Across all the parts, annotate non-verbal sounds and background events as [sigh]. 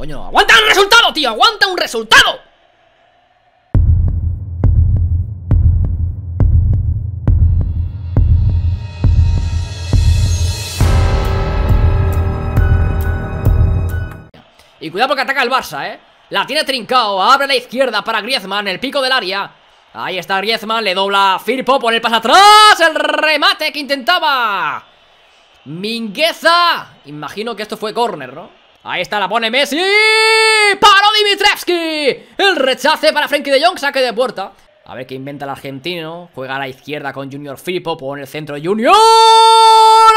Coño, aguanta un resultado, tío, aguanta un resultado. Y cuidado porque ataca el Barça, ¿eh? La tiene Trincao, abre la izquierda para Griezmann, el pico del área. Ahí está Griezmann, le dobla Firpo, Por el paso atrás, el remate que intentaba. Mingueza. Imagino que esto fue corner, ¿no? Ahí está, la pone Messi ¡Paro Dimitrevski! El rechace para Frenkie de Jong, saque de puerta A ver qué inventa el argentino Juega a la izquierda con Junior Filippo Pone el centro Junior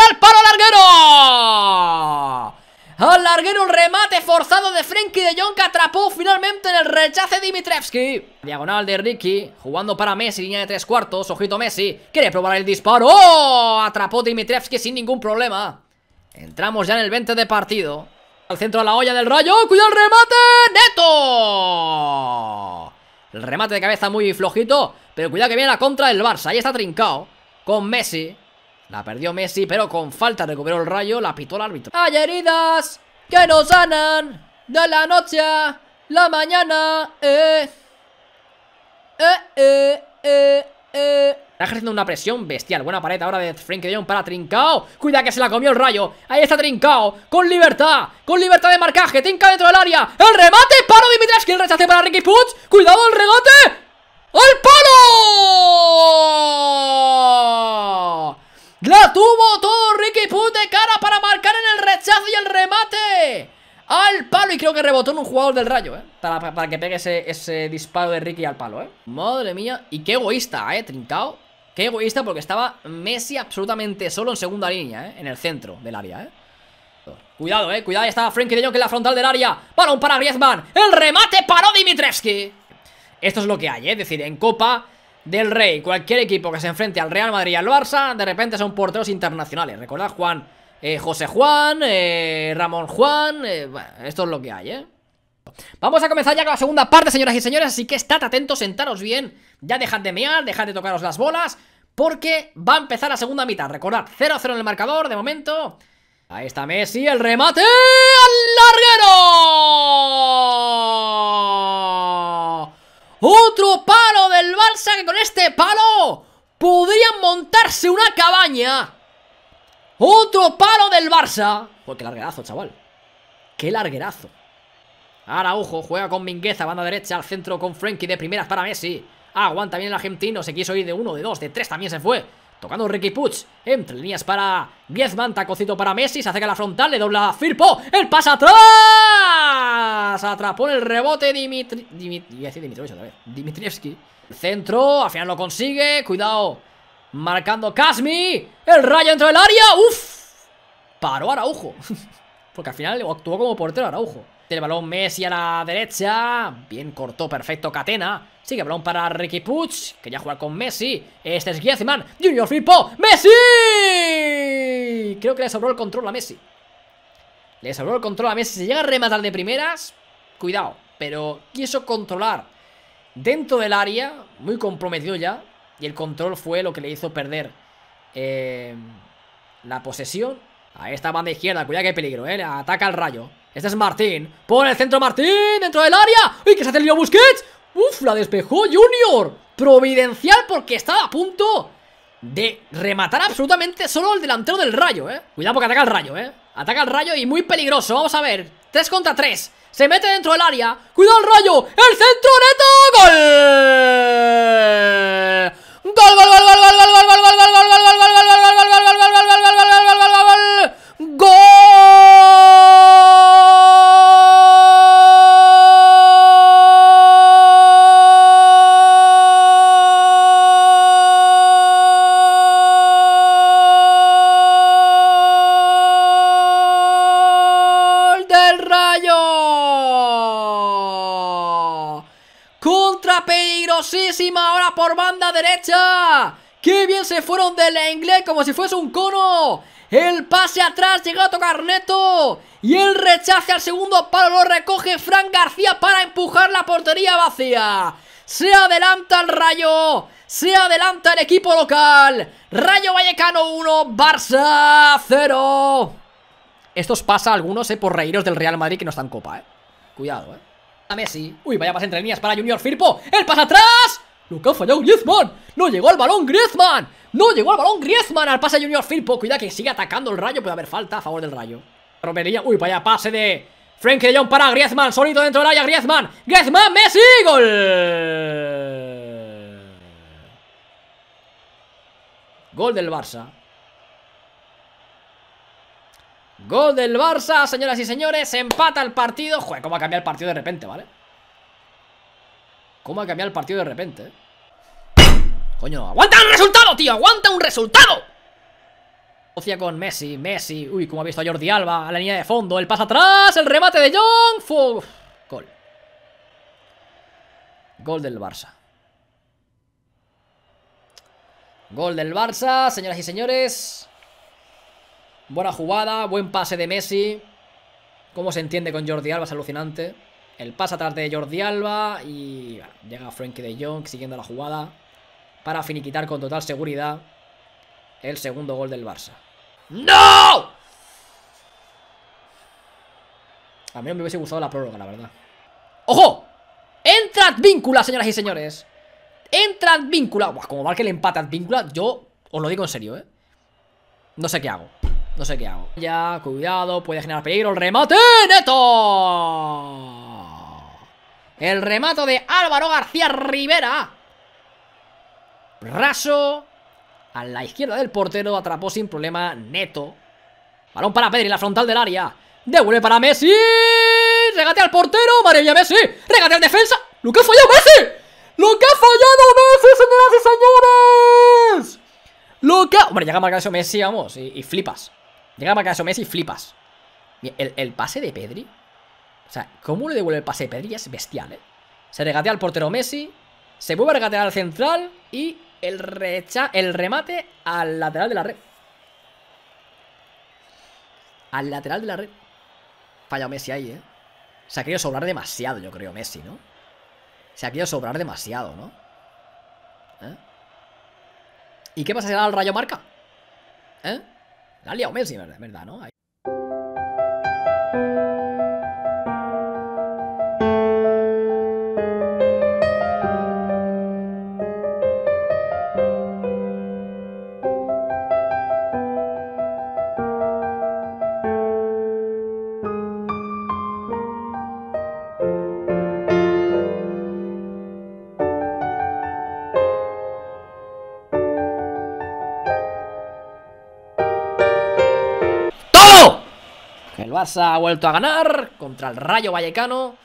¡Al paro larguero! Al larguero un remate forzado de Frenkie de Jong Que atrapó finalmente en el rechace Dimitrevski Diagonal de Ricky Jugando para Messi, línea de tres cuartos Ojito Messi, quiere probar el disparo ¡Oh! Atrapó Dimitrevski sin ningún problema Entramos ya en el 20 de partido al centro de la olla del rayo. ¡Cuidado el remate! ¡Neto! El remate de cabeza muy flojito. Pero cuidado que viene la contra del Barça. Ahí está trincado. Con Messi. La perdió Messi, pero con falta recuperó el rayo. La pitó el árbitro. ¡Hay heridas! ¡Que nos sanan! De la noche, a la mañana. Eh. Eh, eh, eh. Eh, está ejerciendo una presión bestial. Buena pared ahora de Frankie de para Trincao. Cuida que se la comió el rayo. Ahí está Trincao. Con libertad. Con libertad de marcaje. Trinca dentro del área. El remate. Paro Dimitrescu. El rechace para Ricky Putz, Cuidado botón un jugador del rayo, ¿eh? Para, que pegue ese, disparo de Ricky al palo, ¿eh? Madre mía. Y qué egoísta, ¿eh? Trincao. Qué egoísta porque estaba Messi absolutamente solo en segunda línea, ¿eh? En el centro del área, ¿eh? Cuidado, eh, cuidado, estaba Frankie de Jong en la frontal del área Balón para Griezmann, el remate paró Dimitreski. Esto es lo que hay, eh, es decir, en Copa del Rey Cualquier equipo que se enfrente al Real Madrid y al Barça De repente son porteros internacionales Recordad, Juan, eh, José Juan, eh, Ramón Juan, eh, esto es lo que hay, ¿eh? Vamos a comenzar ya con la segunda parte, señoras y señores, así que estad atentos, sentaros bien, ya dejad de mear, dejad de tocaros las bolas, porque va a empezar la segunda mitad, recordad, 0-0 en el marcador, de momento... Ahí está Messi, el remate al larguero. Otro palo del Barça que con este palo podrían montarse una cabaña otro palo del Barça. Joder, qué larguerazo, chaval. Qué larguerazo. Araujo juega con Mingueza, banda derecha, al centro con Frenkie de primeras para Messi. Aguanta bien el argentino, se quiso ir de uno, de dos, de tres también se fue. Tocando Ricky Puch entre líneas para Griezmann, tacocito para Messi, se acerca a la frontal, le dobla a Firpo, el pasa atrás, atrapó el rebote Dimitri, Dimitri, Dimitrievski centro, al final lo consigue, cuidado, Marcando Casmi. El rayo dentro del área. Uff Paró Araujo. [laughs] Porque al final actuó como portero Araujo. Del balón Messi a la derecha. Bien cortó, perfecto Catena. Sigue balón para Ricky Puch. Que ya juega con Messi. Este es Griezmann. Junior Firpo. ¡Messi! Creo que le sobró el control a Messi. Le sobró el control a Messi. Se llega a rematar de primeras, cuidado. Pero quiso controlar dentro del área. Muy comprometido ya. Y el control fue lo que le hizo perder eh, la posesión. A esta banda izquierda, cuidado que hay peligro, ¿eh? Ataca al rayo. Este es Martín. Por el centro Martín dentro del área. ¡Uy, que se hace el lío Busquets! ¡Uf, la despejó Junior! Providencial porque estaba a punto de rematar absolutamente solo el delantero del rayo, ¿eh? Cuidado porque ataca al rayo, ¿eh? Ataca al rayo y muy peligroso. Vamos a ver. 3 contra 3. Se mete dentro del área. ¡Cuidado al rayo! ¡El centro neto! ¡Gol! peligrosísima ahora por banda derecha. ¡Qué bien se fueron de la inglés como si fuese un cono! El pase atrás llega a tocar Neto. Y el rechace al segundo palo lo recoge Fran García para empujar la portería vacía. Se adelanta el Rayo. Se adelanta el equipo local. Rayo Vallecano 1, Barça 0. Estos pasa a algunos, eh, por reíros del Real Madrid que no están copa, eh. Cuidado, eh a Messi. Uy, vaya pase entre líneas para Junior Firpo. ¡El pasa atrás! Lo que ha Griezmann. No llegó al balón Griezmann. No llegó al balón Griezmann. Al pase Junior Firpo. Cuidado que sigue atacando el rayo. Puede haber falta a favor del rayo. Romería. Uy, vaya pase de Frank de para Griezmann. Solito dentro del área Griezmann. Griezmann, Messi. Gol. Gol del Barça. Gol del Barça, señoras y señores Empata el partido Joder, cómo a cambiado el partido de repente, ¿vale? Cómo ha cambiado el partido de repente eh? Coño, aguanta un resultado, tío Aguanta un resultado Ocia con Messi, Messi Uy, como ha visto a Jordi Alba A la línea de fondo El pasa atrás El remate de John Gol Gol del Barça Gol del Barça, señoras y señores Buena jugada, buen pase de Messi. Cómo se entiende con Jordi Alba, es alucinante. El pase atrás de Jordi Alba y llega Frankie de Jong siguiendo la jugada para finiquitar con total seguridad el segundo gol del Barça. ¡No! A mí no me hubiese gustado la prórroga, la verdad. ¡Ojo! ¡Entra Advíncula, señoras y señores! ¡Entra Advíncula! Buah, como que le empate Advíncula, yo os lo digo en serio, ¿eh? No sé qué hago. No sé qué hago. Ya, cuidado, puede generar peligro. ¡El remate! ¡Neto! El remato de Álvaro García Rivera. Raso. A la izquierda del portero atrapó sin problema Neto. Balón para Pedri, la frontal del área. Devuelve para Messi. Regate al portero. María Messi. Regate al defensa. ¡Lo que ha fallado Messi! ¡Lo que ha fallado Messi, señoras y señores! ¡Lo que ha... Hombre, llega Messi, vamos. y, y flipas. Llega eso Messi flipas. El, pase de Pedri. O sea, cómo le devuelve el pase de Pedri es bestial, ¿eh? Se regatea al portero Messi. Se vuelve a regatear al central. Y el, recha el remate al lateral de la red. Al lateral de la red. Falla Messi ahí, ¿eh? Se ha querido sobrar demasiado, yo creo, Messi, ¿no? Se ha querido sobrar demasiado, ¿no? ¿Eh? ¿Y qué pasa si le da el rayo marca? ¿Eh? La ha liado Messi, ¿verdad? ¿Verdad, no? Barça ha vuelto a ganar contra el Rayo Vallecano